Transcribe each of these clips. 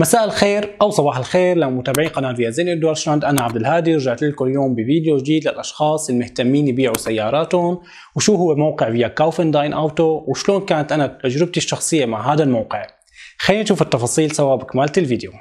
مساء الخير او صباح الخير لمتابعي قناه فيا زين دورشلاند انا عبد الهادي رجعت لكم اليوم بفيديو جديد للاشخاص المهتمين يبيعوا سياراتهم وشو هو موقع فيا كاوفنداين اوتو وشلون كانت انا تجربتي الشخصيه مع هذا الموقع خلينا نشوف التفاصيل سوا بكماله الفيديو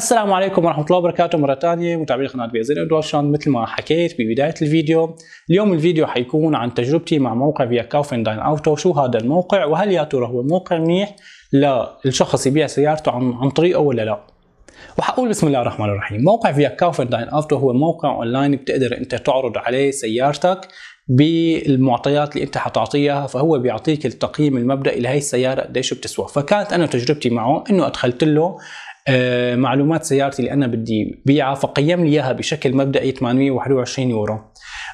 السلام عليكم ورحمه الله وبركاته مره ثانيه متابعي قناه بيزن ادوشن مثل ما حكيت ببدايه الفيديو اليوم الفيديو حيكون عن تجربتي مع موقع فيا كاوفن داين اوتو شو هذا الموقع وهل يا ترى هو موقع منيح للشخص يبيع سيارته عن عن طريقه ولا لا وحقول بسم الله الرحمن الرحيم موقع فيا كاوفن داين اوتو هو موقع اونلاين بتقدر انت تعرض عليه سيارتك بالمعطيات اللي انت حتعطيها فهو بيعطيك التقييم المبدئي لهي السياره قديش بتسوى فكانت انا تجربتي معه انه ادخلت له آه، معلومات سيارتي اللي انا بدي بيعها فقيم لي اياها بشكل مبدئي 821 يورو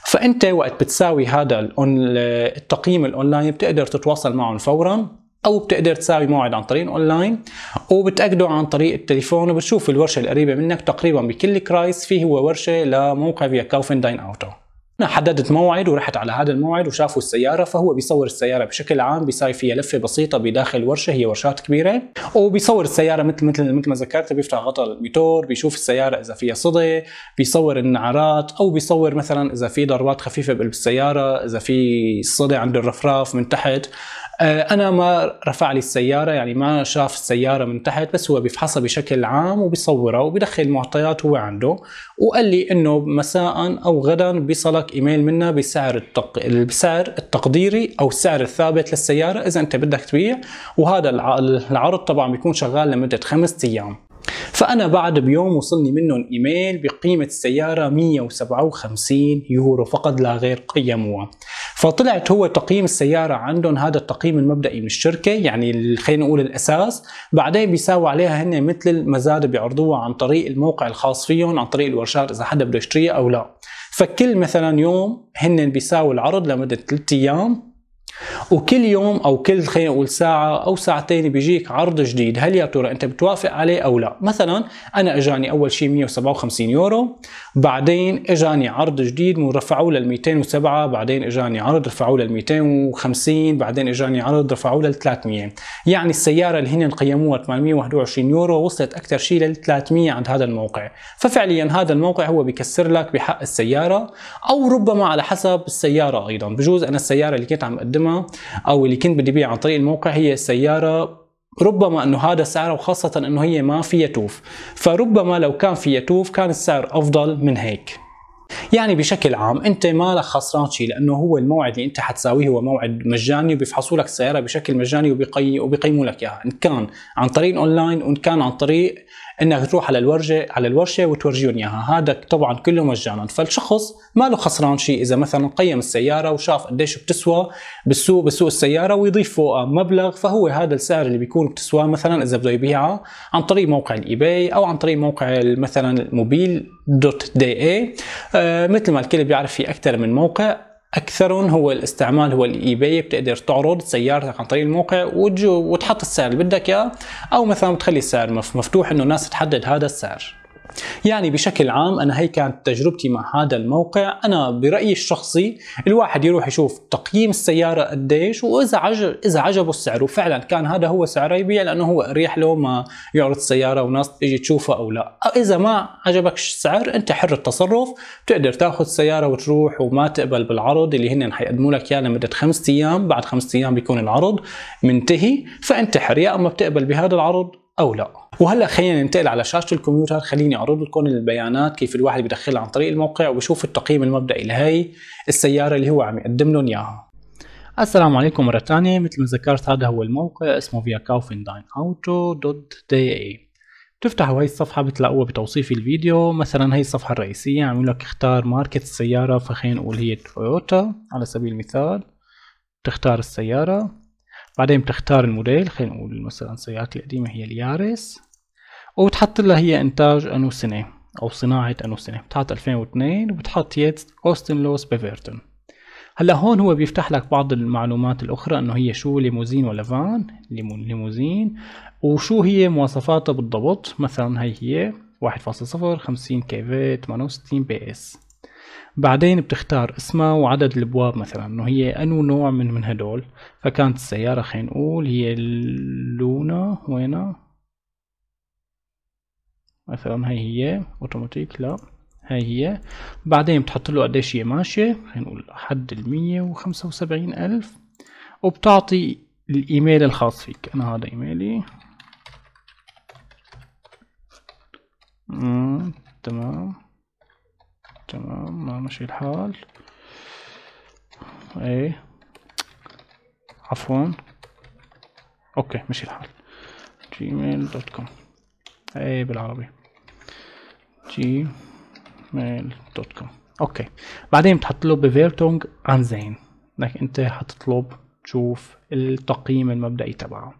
فانت وقت بتساوي هذا التقييم الاونلاين بتقدر تتواصل معهم فورا او بتقدر تساوي موعد عن طريق اونلاين وبتاكده عن طريق التليفون وبتشوف الورشه القريبه منك تقريبا بكل كرايس في هو ورشه لموقع فيا كوفن داين اوتو أنا نعم، حددت موعد ورحت على هذا الموعد وشافوا السياره فهو بيصور السياره بشكل عام بيساوي فيها لفه بسيطه بداخل ورشه هي ورشات كبيره وبيصور السياره مثل مثل مثل ما ذكرت بيفتح غطاء الميتور بيشوف السياره اذا فيها صدى بيصور النعرات او بيصور مثلا اذا في ضربات خفيفه بقلب السياره اذا في صدى عند الرفراف من تحت آه، انا ما رفع لي السياره يعني ما شاف السياره من تحت بس هو بيفحصها بشكل عام وبيصورها وبيدخل المعطيات هو عنده وقال لي انه مساء او غدا بصلاه لك ايميل منا بسعر التق... بسعر التقديري او السعر الثابت للسياره اذا انت بدك تبيع وهذا العرض طبعا بيكون شغال لمده خمسة ايام فأنا بعد بيوم وصلني منهم إيميل بقيمة السيارة 157 يورو فقط لا غير قيموها فطلعت هو تقييم السيارة عندهم هذا التقييم المبدئي من الشركة يعني خلينا نقول الأساس بعدين بيساووا عليها هن مثل المزاد بيعرضوها عن طريق الموقع الخاص فيهم عن طريق الورشات إذا حدا بده يشتريها أو لا فكل مثلا يوم هن بيساوي العرض لمده 3 ايام وكل يوم او كل خلينا نقول ساعه او ساعتين بيجيك عرض جديد هل يا ترى انت بتوافق عليه او لا مثلا انا اجاني اول شيء 157 يورو بعدين اجاني عرض جديد ورفعوه لل 207 بعدين اجاني عرض رفعوه لل 250 بعدين اجاني عرض رفعوه لل 300 يعني السياره اللي هن قيموها 821 يورو وصلت اكثر شيء لل 300 عند هذا الموقع ففعليا هذا الموقع هو بكسر لك بحق السياره او ربما على حسب السياره ايضا بجوز انا السياره اللي كنت عم اقدمها بقيمها او اللي كنت بدي بيعها عن طريق الموقع هي السياره ربما انه هذا سعرها وخاصه انه هي ما فيها توف فربما لو كان فيها توف كان السعر افضل من هيك يعني بشكل عام انت مالك خسران شيء لانه هو الموعد اللي انت حتساويه هو موعد مجاني وبيفحصوا لك السياره بشكل مجاني وبيقيموا لك اياها ان كان عن طريق اونلاين وان كان عن طريق انك تروح على الورشه على الورشه وتورجيهم اياها هذا طبعا كله مجانا فالشخص ما له خسران شيء اذا مثلا قيم السياره وشاف قديش بتسوى بالسوق بسوق السياره ويضيف فوقها مبلغ فهو هذا السعر اللي بيكون بتسوى مثلا اذا بده يبيعها عن طريق موقع الايباي او عن طريق موقع مثلا موبيل دوت دي اي آه مثل ما الكل بيعرف في اكثر من موقع اكثرهم هو الاستعمال هو الاي باي بتقدر تعرض سيارتك عن طريق الموقع وتحط السعر اللي بدك اياه او مثلا بتخلي السعر مفتوح انه الناس تحدد هذا السعر يعني بشكل عام انا هي كانت تجربتي مع هذا الموقع انا برايي الشخصي الواحد يروح يشوف تقييم السياره قديش واذا عجب اذا عجبه السعر وفعلا كان هذا هو سعره يبيع لانه هو اريح له ما يعرض سياره وناس تيجي تشوفها او لا اذا ما عجبك السعر انت حر التصرف بتقدر تاخذ سياره وتروح وما تقبل بالعرض اللي هن حيقدموا لك اياه لمده خمسة ايام بعد خمسة ايام بيكون العرض منتهي فانت حر يا اما بتقبل بهذا العرض او لا وهلا خلينا ننتقل على شاشه الكمبيوتر خليني اعرض لكم البيانات كيف الواحد بيدخلها عن طريق الموقع وبشوف التقييم المبدئي لهي السياره اللي هو عم يقدم لهم اياها السلام عليكم مرة ثانية مثل ما ذكرت هذا هو الموقع اسمه viacaufin.auto.de بتفتحوا هاي الصفحة بتلاقوها بتوصيف الفيديو مثلا هاي الصفحة الرئيسية عم لك اختار ماركة السيارة فخلينا نقول هي تويوتا على سبيل المثال تختار السيارة بعدين بتختار الموديل خلينا نقول مثلا سيارتي القديمة هي اليارس وبتحط لها هي انتاج انو سنة او صناعة انو سنة بتحط 2002 وبتحط يد اوستن لوس بيفرتون هلا هون هو بيفتح لك بعض المعلومات الاخرى انه هي شو ليموزين ولا فان ليموزين وشو هي مواصفاتها بالضبط مثلا هي هي 1.0 50 كي في 68 بي اس بعدين بتختار اسمها وعدد الابواب مثلا انه هي انو نوع من من هدول فكانت السياره خلينا نقول هي لونا وينها مثلا هاي هي اوتوماتيك لا هاي هي بعدين بتحط له قديش هي ماشية خلينا نقول حد المية وخمسة وسبعين ألف وبتعطي الإيميل الخاص فيك أنا هذا إيميلي تمام تمام ما مشي الحال ايه عفوا اوكي مشي الحال جيميل دوت كوم ايه بالعربي جيميل دوت كوم اوكي بعدين بتحط له بفيرتونج عن زين انك انت حتطلب تشوف التقييم المبدئي تبعه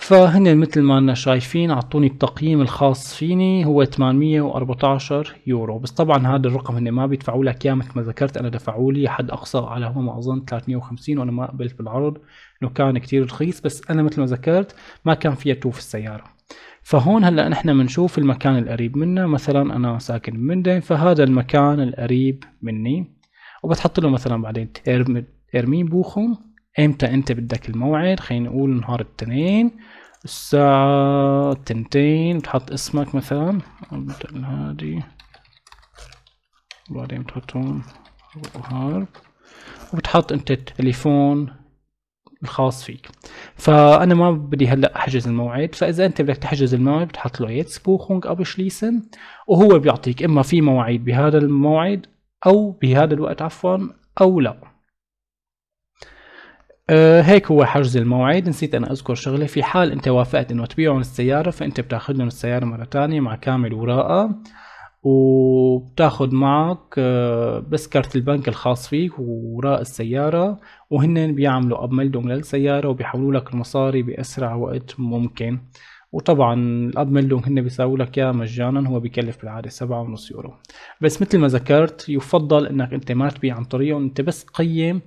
فهن مثل ما انا شايفين اعطوني التقييم الخاص فيني هو 814 يورو بس طبعا هذا الرقم هن ما بيدفعوا لك اياه مثل ما ذكرت انا دفعوا لي حد اقصى على هو ما اظن 350 وانا ما قبلت بالعرض انه كان كتير رخيص بس انا مثل ما ذكرت ما كان فيها توف السياره فهون هلا نحن بنشوف المكان القريب منا مثلا انا ساكن بمندن فهذا المكان القريب مني وبتحط له مثلا بعدين ترمين بوخم امتى انت بدك الموعد خلينا نقول نهار التنين الساعة تنتين بتحط اسمك مثلا هادي وبعدين بتحطهم وهارب وبتحط انت التليفون الخاص فيك فانا ما بدي هلا احجز الموعد فاذا انت بدك تحجز الموعد بتحط له يتس بوخونج شليسن وهو بيعطيك اما في مواعيد بهذا الموعد او بهذا الوقت عفوا او لا أه، هيك هو حجز الموعد نسيت انا اذكر شغله في حال انت وافقت انه تبيعون السياره فانت بتاخذ لهم السياره مره تانية مع كامل وراقه وبتاخذ معك أه، بس كارت البنك الخاص فيك وراء السيارة وهن بيعملوا أبملدهم للسيارة وبيحولوا لك المصاري بأسرع وقت ممكن وطبعا الأبملدهم هن بيساووا لك إياه مجانا هو بيكلف بالعادة سبعة ونص يورو بس مثل ما ذكرت يفضل انك انت ما تبيع عن طريقهم انت بس قيم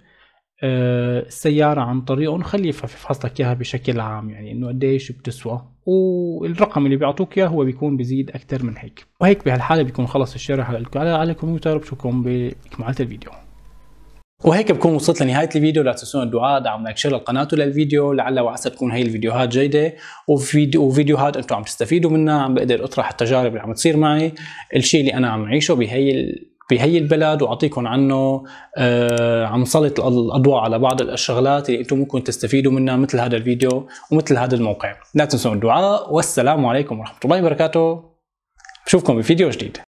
آه، السيارة عن طريقه ونخليه يفحص لك اياها بشكل عام يعني انه قديش بتسوى والرقم اللي بيعطوك اياه هو بيكون بيزيد اكثر من هيك وهيك بهالحالة بيكون خلص الشرح على الكمبيوتر بشوفكم بكمالة الفيديو وهيك بكون وصلت لنهاية الفيديو لا تنسون الدعاء دعم لايك شير للقناة وللفيديو لعل وعسى تكون هي الفيديوهات جيدة وفيديوهات انتم عم تستفيدوا منها عم بقدر اطرح التجارب اللي عم تصير معي الشيء اللي انا عم اعيشه بهي بهي البلد واعطيكم عنه آه عم سلط الاضواء على بعض الشغلات اللي انتم ممكن تستفيدوا منها مثل هذا الفيديو ومثل هذا الموقع لا تنسوا الدعاء والسلام عليكم ورحمه الله وبركاته بشوفكم بفيديو جديد